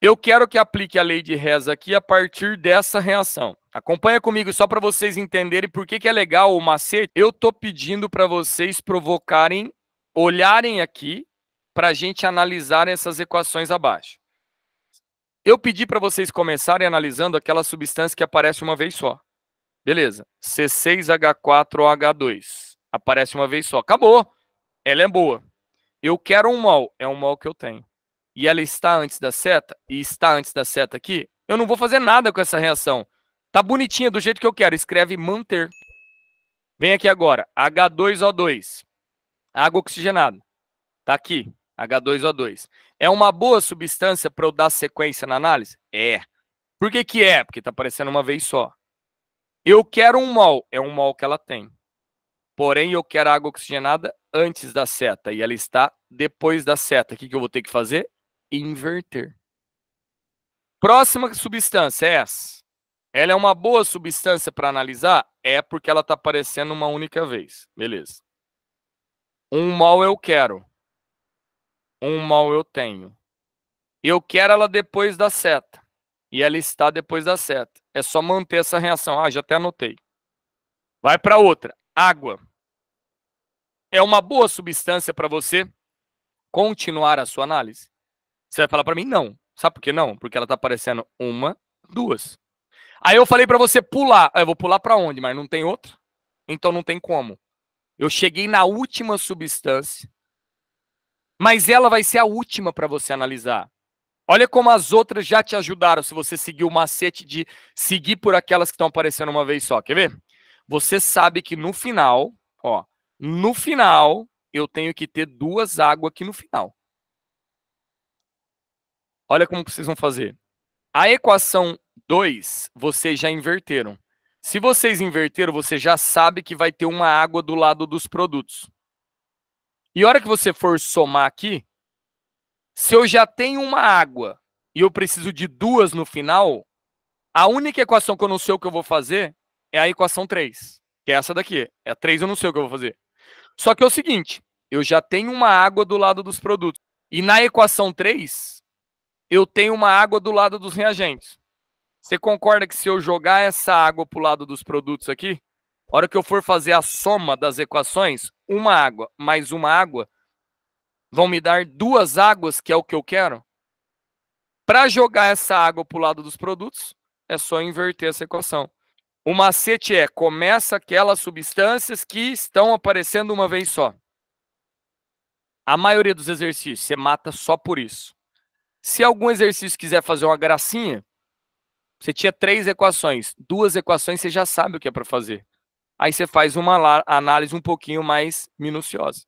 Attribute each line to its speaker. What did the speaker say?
Speaker 1: Eu quero que aplique a lei de Hess aqui a partir dessa reação. Acompanha comigo só para vocês entenderem por que, que é legal o macete. Eu estou pedindo para vocês provocarem, olharem aqui para a gente analisar essas equações abaixo. Eu pedi para vocês começarem analisando aquela substância que aparece uma vez só. Beleza. C6H4OH2. Aparece uma vez só. Acabou. Ela é boa. Eu quero um mol, É um mol que eu tenho e ela está antes da seta, e está antes da seta aqui, eu não vou fazer nada com essa reação. Tá bonitinha do jeito que eu quero. Escreve manter. Vem aqui agora. H2O2. Água oxigenada. Tá aqui. H2O2. É uma boa substância para eu dar sequência na análise? É. Por que, que é? Porque tá aparecendo uma vez só. Eu quero um mol. É um mol que ela tem. Porém, eu quero água oxigenada antes da seta. E ela está depois da seta. O que, que eu vou ter que fazer? inverter. Próxima substância é essa. Ela é uma boa substância para analisar? É porque ela está aparecendo uma única vez. Beleza. Um mal eu quero. Um mal eu tenho. Eu quero ela depois da seta. E ela está depois da seta. É só manter essa reação. Ah, já até anotei. Vai para outra. Água. É uma boa substância para você continuar a sua análise? Você vai falar para mim não. Sabe por que não? Porque ela tá aparecendo uma, duas. Aí eu falei para você pular. Eu vou pular para onde? Mas não tem outra. Então não tem como. Eu cheguei na última substância, mas ela vai ser a última para você analisar. Olha como as outras já te ajudaram se você seguir o macete de seguir por aquelas que estão aparecendo uma vez só. Quer ver? Você sabe que no final, ó, no final eu tenho que ter duas águas aqui no final. Olha como vocês vão fazer. A equação 2, vocês já inverteram. Se vocês inverteram, você já sabe que vai ter uma água do lado dos produtos. E a hora que você for somar aqui, se eu já tenho uma água e eu preciso de duas no final, a única equação que eu não sei o que eu vou fazer é a equação 3, que é essa daqui. É a 3 eu não sei o que eu vou fazer. Só que é o seguinte, eu já tenho uma água do lado dos produtos. E na equação 3, eu tenho uma água do lado dos reagentes. Você concorda que se eu jogar essa água para o lado dos produtos aqui, a hora que eu for fazer a soma das equações, uma água mais uma água, vão me dar duas águas, que é o que eu quero? Para jogar essa água para o lado dos produtos, é só inverter essa equação. O macete é, começa aquelas substâncias que estão aparecendo uma vez só. A maioria dos exercícios, você mata só por isso. Se algum exercício quiser fazer uma gracinha, você tinha três equações. Duas equações você já sabe o que é para fazer. Aí você faz uma análise um pouquinho mais minuciosa.